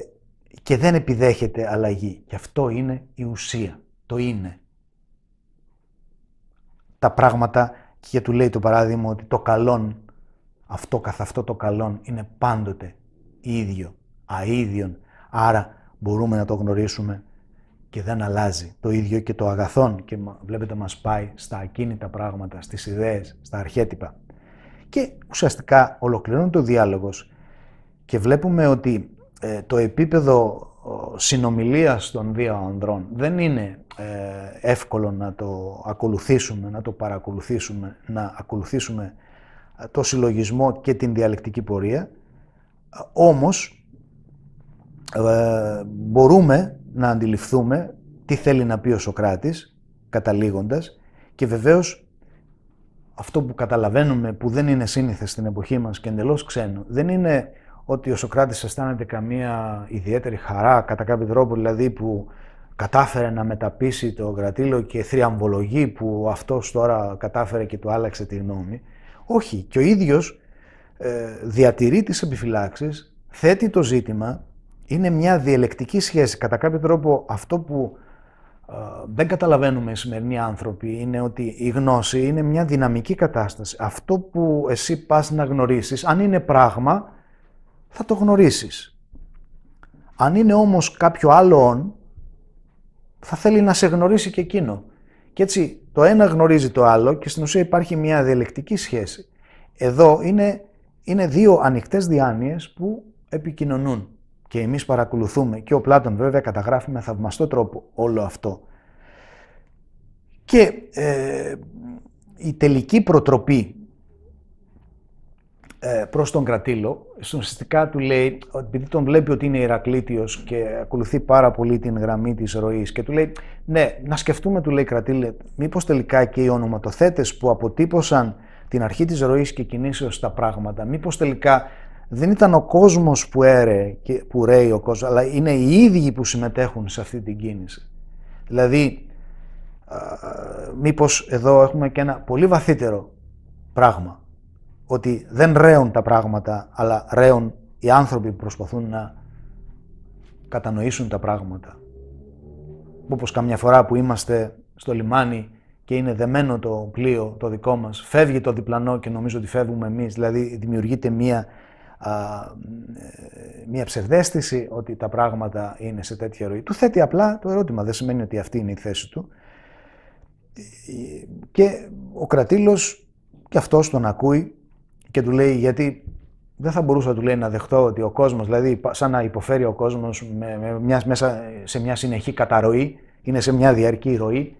και δεν επιδέχεται αλλαγή. Και αυτό είναι η ουσία. Το είναι. Τα πράγματα και του λέει το παράδειγμα ότι το καλόν, αυτό καθ' αυτό το καλόν, είναι πάντοτε ίδιο, αίδιον. Άρα μπορούμε να το γνωρίσουμε και δεν αλλάζει. Το ίδιο και το αγαθόν και βλέπετε μας πάει στα ακίνητα πράγματα, στις ιδέες, στα αρχέτυπα. Και ουσιαστικά ολοκληρώνεται ο διάλογος και βλέπουμε ότι ε, το επίπεδο συνομιλίας των δύο ανδρών δεν είναι ε, εύκολο να το ακολουθήσουμε, να το παρακολουθήσουμε, να ακολουθήσουμε ε, το συλλογισμό και την διαλεκτική πορεία. Ε, όμως, μπορούμε να αντιληφθούμε τι θέλει να πει ο Σοκράτης, καταλήγοντας, και βεβαίως αυτό που καταλαβαίνουμε που δεν είναι σύνηθες στην εποχή μας και εντελώς ξένο, δεν είναι ότι ο Σοκράτης αισθάνεται καμία ιδιαίτερη χαρά κατά κάποιο τρόπο, δηλαδή που κατάφερε να μεταπίσει το Γρατήλο και θριαμβολογεί που αυτός τώρα κατάφερε και του άλλαξε τη γνώμη. Όχι, και ο ίδιος ε, διατηρεί τις επιφυλάξεις, θέτει το ζήτημα, είναι μια διελεκτική σχέση. Κατά κάποιο τρόπο αυτό που ε, δεν καταλαβαίνουμε οι σημερινοί άνθρωποι είναι ότι η γνώση είναι μια δυναμική κατάσταση. Αυτό που εσύ πας να γνωρίσεις, αν είναι πράγμα, θα το γνωρίσεις. Αν είναι όμως κάποιο άλλο «ον», θα θέλει να σε γνωρίσει και εκείνο. Και έτσι το ένα γνωρίζει το άλλο και στην ουσία υπάρχει μια διαλεκτική σχέση. Εδώ είναι, είναι δύο ανοιχτές διάνοιες που επικοινωνούν και εμείς παρακολουθούμε και ο Πλάτων βέβαια καταγράφει με θαυμαστό τρόπο όλο αυτό. Και ε, η τελική προτροπή ε, προς τον Κρατήλο. Ουσιαστικά του λέει, επειδή τον βλέπει ότι είναι Ηρακλήτιος και ακολουθεί πάρα πολύ την γραμμή της ροής και του λέει, ναι, να σκεφτούμε, του λέει Κρατήλε, μήπως τελικά και οι ονοματοθέτες που αποτύπωσαν την αρχή της ροής και κινήσεως τα πράγματα, μήπως τελικά δεν ήταν ο κόσμος που, έρε, που ρέει ο κόσμος, αλλά είναι οι ίδιοι που συμμετέχουν σε αυτή την κίνηση. Δηλαδή, μήπως εδώ έχουμε και ένα πολύ βαθύτερο πράγμα ότι δεν ρέουν τα πράγματα, αλλά ρέουν οι άνθρωποι που προσπαθούν να κατανοήσουν τα πράγματα. Όπως καμιά φορά που είμαστε στο λιμάνι και είναι δεμένο το πλοίο το δικό μας, φεύγει το διπλανό και νομίζω ότι φεύγουμε εμείς, δηλαδή δημιουργείται μία, α, μία ψευδέστηση ότι τα πράγματα είναι σε τέτοια ροή. Του θέτει απλά το ερώτημα, δεν σημαίνει ότι αυτή είναι η θέση του. Και ο κρατήλος και αυτός τον ακούει και του λέει γιατί δεν θα μπορούσα του λέει, να δεχτώ ότι ο κόσμος, δηλαδή σαν να υποφέρει ο κόσμος με, με μιας, μέσα σε μια συνεχή καταρροή, είναι σε μια διαρκή ροή,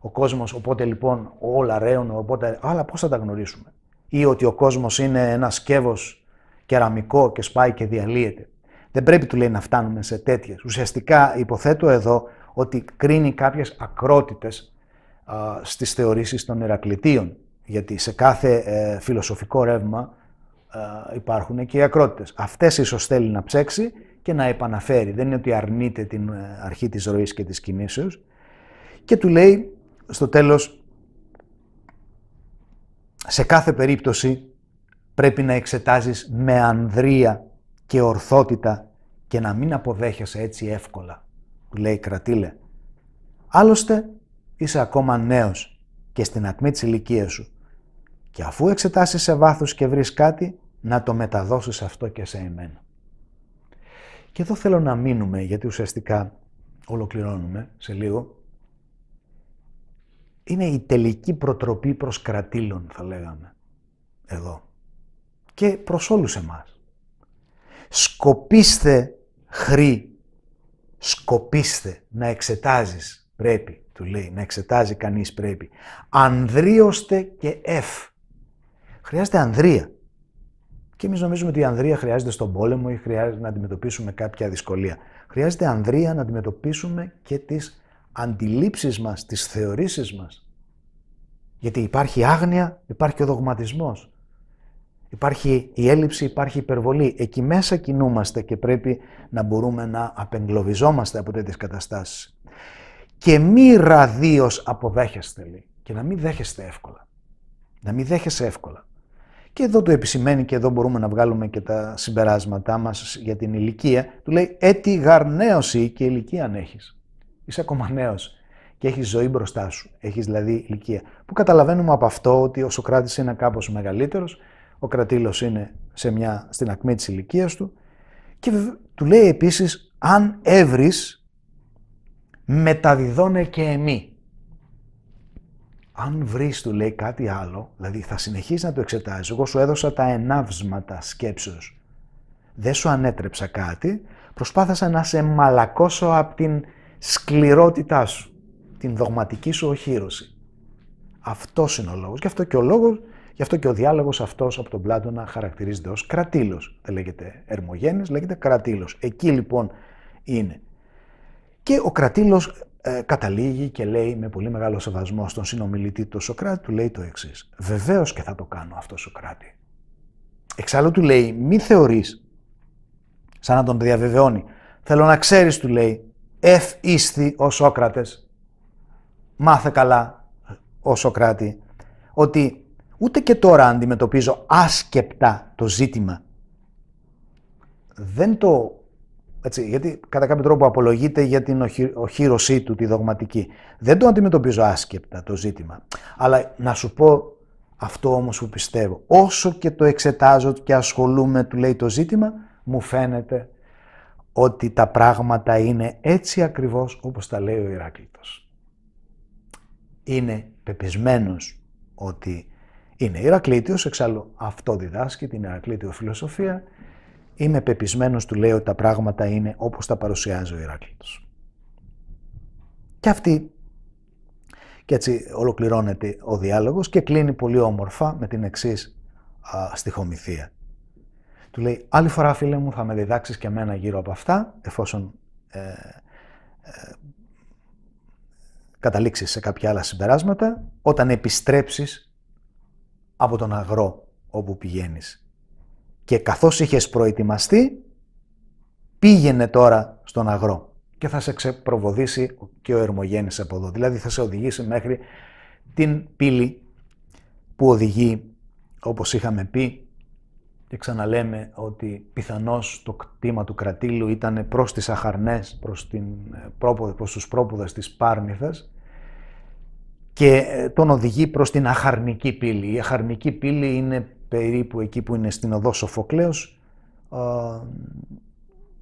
ο κόσμος οπότε λοιπόν όλα ρέουν, οπότε, αλλά πώς θα τα γνωρίσουμε. Ή ότι ο κόσμος είναι ένα σκεύος κεραμικό και σπάει και διαλύεται. Δεν πρέπει του λέει να φτάνουμε σε τέτοιες. Ουσιαστικά υποθέτω εδώ ότι κρίνει κάποιες ακρότητες α, στις θεωρήσεις των Ηρακλητίων γιατί σε κάθε ε, φιλοσοφικό ρεύμα ε, υπάρχουν και οι ακρότητες. Αυτές ίσως θέλει να ψέξει και να επαναφέρει. Δεν είναι ότι αρνείται την ε, αρχή της ροής και της κινήσεως. Και του λέει στο τέλος, σε κάθε περίπτωση πρέπει να εξετάζεις με ανδρεία και ορθότητα και να μην αποδέχεσαι έτσι εύκολα, του λέει κρατήλε. Άλλωστε είσαι ακόμα νέος και στην ακμή της ηλικίας σου και αφού εξετάσεις σε βάθος και βρεις κάτι, να το μεταδώσεις αυτό και σε εμένα. Και εδώ θέλω να μείνουμε, γιατί ουσιαστικά ολοκληρώνουμε σε λίγο. Είναι η τελική προτροπή προς κρατήλων, θα λέγαμε, εδώ. Και προς όλους εμάς. Σκοπίστε χρή, σκοπίστε να εξετάζεις πρέπει, του λέει, να εξετάζει κανείς πρέπει. Ανδρίωστε και εφ χρειάζεται ανδρεία. Και εμείς νομίζουμε ότι η ανδρεία χρειάζεται στον πόλεμο ή χρειάζεται να αντιμετωπίσουμε κάποια δυσκολία. Χρειάζεται ανδρεία να αντιμετωπίσουμε και τις αντιλήψεις μας, τις θεωρήσεις μας. Γιατί υπάρχει άγνοια, υπάρχει ο δογματισμός. Υπάρχει η έλλειψη, υπάρχει η υπερβολή. Εκεί μέσα κινούμαστε και πρέπει να μπορούμε να απεγκλωβιζόμαστε από τέτοιες καταστάσεις. Και μη ραδίως αποδέχεστε, λέει. Και να μην δέχεστε εύκολα. Να μην δέχεσαι εύκολα. Και εδώ το επισημαίνει και εδώ μπορούμε να βγάλουμε και τα συμπεράσματά μας για την ηλικία. Του λέει «Έτι «Ε, γαρνέωση και ηλικία αν έχεις». Είσαι ακόμα νέος και έχεις ζωή μπροστά σου. Έχεις δηλαδή ηλικία. Που καταλαβαίνουμε από αυτό ότι ο Σοκράτης είναι κάπως μεγαλύτερος, ο Κρατήλος είναι σε μια, στην ακμή της ηλικίας του και του λέει επίσης «Αν έβρις, μεταδιδώνε και εμεί» αν βρεις του λέει κάτι άλλο, δηλαδή θα συνεχίσεις να το εξετάζεις, εγώ σου έδωσα τα ενάβσματα σκέψεως, δεν σου ανέτρεψα κάτι, προσπάθησα να σε μαλακώσω από την σκληρότητά σου, την δογματική σου οχύρωση. Αυτός είναι ο λόγος. Γι' αυτό και ο λόγος, γι' αυτό και ο διάλογος αυτός από τον Πλάτωνα χαρακτηρίζεται ως κρατήλος. Δεν λέγεται ερμογένης, λέγεται κρατήλος. Εκεί λοιπόν είναι. Και ο κρατήλος ε, καταλήγει και λέει με πολύ μεγάλο σεβασμό στον συνομιλητή του Σοκράτη, του λέει το εξής. Βεβαίως και θα το κάνω αυτό, Σοκράτη. Εξάλλου του λέει, μη θεωρείς, σαν να τον διαβεβαιώνει. Θέλω να ξέρεις, του λέει, εφ ο Σόκρατες. Μάθε καλά, ο Σοκράτη, ότι ούτε και τώρα αντιμετωπίζω άσκεπτα το ζήτημα. Δεν το έτσι, γιατί κατά κάποιο τρόπο απολογείται για την οχύρωσή του, τη δογματική. Δεν το αντιμετωπίζω άσκεπτα το ζήτημα. Αλλά να σου πω αυτό όμως που πιστεύω. Όσο και το εξετάζω και ασχολούμαι, του λέει το ζήτημα, μου φαίνεται ότι τα πράγματα είναι έτσι ακριβώς όπως τα λέει ο Ηρακλήτος. Είναι πεπισμένος ότι είναι Ηρακλήτιος, εξάλλου αυτό διδάσκει την Ηρακλήτιο φιλοσοφία Είμαι πεπισμένος του λέει, ότι τα πράγματα είναι όπως τα παρουσιάζει ο Ηράκλειος. Και αυτή, και έτσι ολοκληρώνεται ο διάλογος και κλείνει πολύ όμορφα με την εξής στη στοιχομηθεία. Του λέει, άλλη φορά φίλε μου θα με διδάξεις και εμένα γύρω από αυτά, εφόσον ε, ε καταλήξεις σε κάποια άλλα συμπεράσματα, όταν επιστρέψεις από τον αγρό όπου πηγαίνεις και καθώς είχες προετοιμαστεί, πήγαινε τώρα στον αγρό και θα σε ξεπροβοδήσει και ο Ερμογένης από εδώ. Δηλαδή θα σε οδηγήσει μέχρι την πύλη που οδηγεί, όπως είχαμε πει, και ξαναλέμε ότι πιθανώς το κτήμα του κρατήλου ήταν προς τις αχαρνές, προς, την, ε, προς τους πρόποδες της Πάρνηθας και ε, τον οδηγεί προς την αχαρνική πύλη. Η αχαρνική πύλη είναι περίπου εκεί που είναι στην οδό Σοφοκλέος,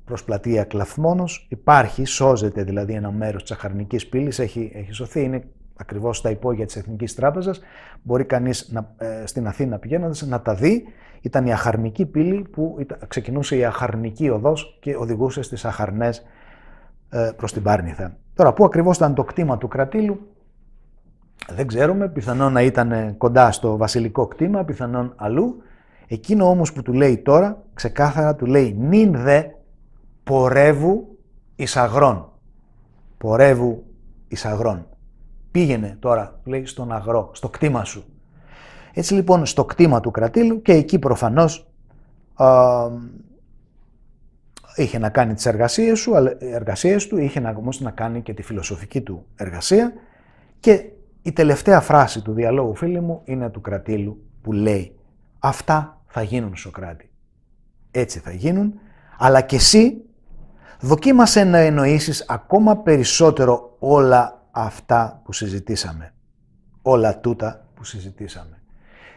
προς πλατεία Κλαθμόνος. Υπάρχει, σώζεται δηλαδή ένα μέρος της αχαρνικής πύλης, έχει, έχει σωθεί, είναι ακριβώς στα υπόγεια της Εθνικής Τράπεζας. Μπορεί κανείς να, ε, στην Αθήνα πηγαίνοντας να τα δει. Ήταν η αχαρνική πύλη που ήταν, ξεκινούσε η αχαρνική οδός και οδηγούσε στις αχαρνές ε, προς την Πάρνηθα. Τώρα, πού ακριβώς ήταν το κτήμα του κρατήλου, δεν ξέρουμε, πιθανόν να ήταν κοντά στο βασιλικό κτήμα, πιθανόν αλλού. Εκείνο όμως που του λέει τώρα, ξεκάθαρα του λέει «Νην δε πορεύου Πορέβου Πορεύου αγρών. Πήγαινε τώρα, λέει, στον αγρό, στο κτήμα σου. Έτσι λοιπόν στο κτήμα του κρατήλου και εκεί προφανώς είχε να κάνει τις εργασίες, σου, εργασίες του, είχε να, όμως να κάνει και τη φιλοσοφική του εργασία και η τελευταία φράση του διαλόγου, φίλε μου, είναι του Κρατήλου που λέει «Αυτά θα γίνουν, Σοκράτη. Έτσι θα γίνουν, αλλά και εσύ δοκίμασε να εννοήσεις ακόμα περισσότερο όλα αυτά που συζητήσαμε. Όλα τούτα που συζητήσαμε.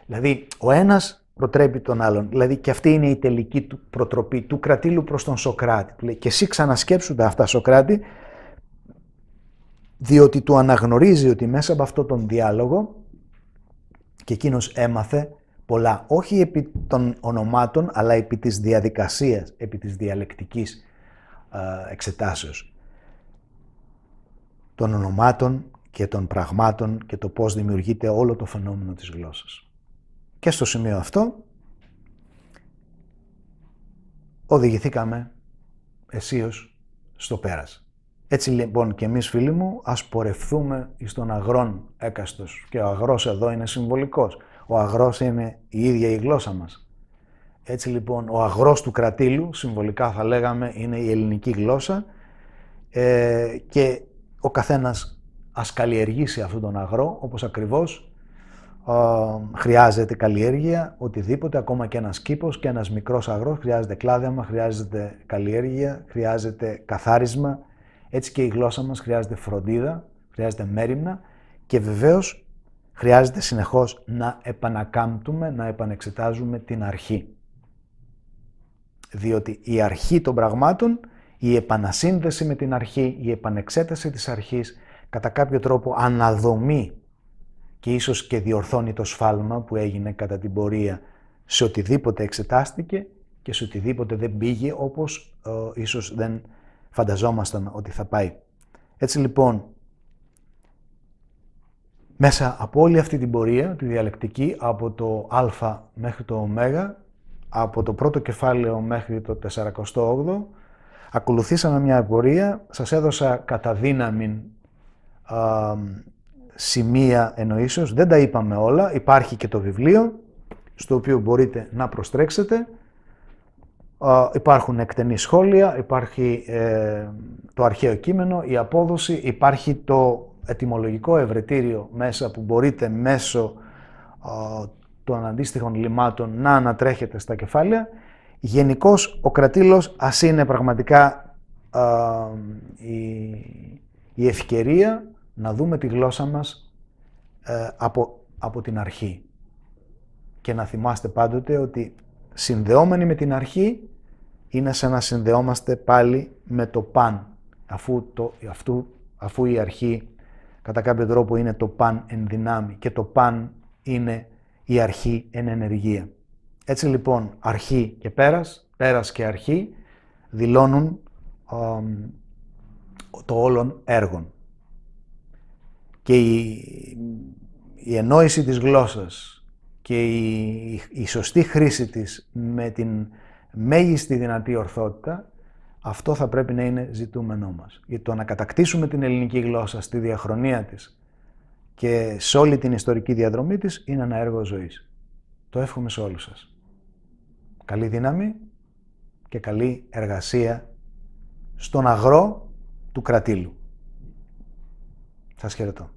Δηλαδή, ο ένας προτρέπει τον άλλον. Δηλαδή, και αυτή είναι η τελική του προτροπή του Κρατήλου προς τον Σοκράτη. Του λέει «Και εσύ ξανασκέψου τα αυτά, Σοκράτη, διότι του αναγνωρίζει ότι μέσα από αυτό τον διάλογο και εκείνος έμαθε πολλά, όχι επί των ονομάτων, αλλά επί της διαδικασίας, επί της διαλεκτικής εξετάσεως των ονομάτων και των πραγμάτων και το πώς δημιουργείται όλο το φαινόμενο της γλώσσας. Και στο σημείο αυτό οδηγηθήκαμε αισίως στο πέρας. Έτσι λοιπόν και εμείς φίλοι μου ας πορευθούμε εις τον αγρόν έκαστος και ο αγρός εδώ είναι συμβολικός. Ο αγρός είναι η ίδια η γλώσσα μας. Έτσι λοιπόν ο αγρός του κρατήλου συμβολικά θα λέγαμε είναι η ελληνική γλώσσα ε, και ο καθένας ας καλλιεργήσει αυτόν τον αγρό όπως ακριβώς ε, χρειάζεται καλλιέργεια, οτιδήποτε, ακόμα και ένας κήπος και ένας μικρός αγρός, χρειάζεται κλάδεμα, χρειάζεται καλλιέργεια, χρειάζεται καθάρισμα, έτσι και η γλώσσα μας χρειάζεται φροντίδα, χρειάζεται μέρημνα και βεβαίως χρειάζεται συνεχώς να επανακάμπτουμε, να επανεξετάζουμε την αρχή. Διότι η αρχή των πραγμάτων, η επανασύνδεση με την αρχή, η επανεξέταση της αρχής, κατά κάποιο τρόπο αναδομεί και ίσως και διορθώνει το σφάλμα που έγινε κατά την πορεία σε οτιδήποτε εξετάστηκε και σε οτιδήποτε δεν πήγε όπως ε, ίσως δεν φανταζόμασταν ότι θα πάει. Έτσι λοιπόν, μέσα από όλη αυτή την πορεία, τη διαλεκτική, από το α μέχρι το ω, από το πρώτο κεφάλαιο μέχρι το 48ο, ακολουθήσαμε μια πορεία, σας έδωσα κατά δύναμη α, σημεία εννοήσεως, δεν τα είπαμε όλα, υπάρχει και το βιβλίο, στο οποίο μπορείτε να προστρέξετε, υπάρχουν εκτενή σχόλια, υπάρχει ε, το αρχαίο κείμενο, η απόδοση, υπάρχει το ετοιμολογικό ευρετήριο μέσα που μπορείτε μέσω των αντίστοιχων λιμάτων να ανατρέχετε στα κεφάλαια. Γενικώς ο κρατήλος ας είναι πραγματικά η, η, ευκαιρία να δούμε τη γλώσσα μας ε, από, από την αρχή. Και να θυμάστε πάντοτε ότι συνδεόμενοι με την αρχή, είναι σαν να συνδεόμαστε πάλι με το παν, αφού, το, αφού η αρχή κατά κάποιο τρόπο είναι το παν εν δυνάμει και το παν είναι η αρχή εν ενεργεία. Έτσι λοιπόν αρχή και πέρας, πέρας και αρχή δηλώνουν το όλον έργον. Και η, η ενόηση της γλώσσας και η, η σωστή χρήση της με την μέγιστη δυνατή ορθότητα, αυτό θα πρέπει να είναι ζητούμενό μας. Γιατί το να κατακτήσουμε την ελληνική γλώσσα στη διαχρονία της και σε όλη την ιστορική διαδρομή της είναι ένα έργο ζωής. Το εύχομαι σε όλους σας. Καλή δύναμη και καλή εργασία στον αγρό του κρατήλου. Σας χαιρετώ.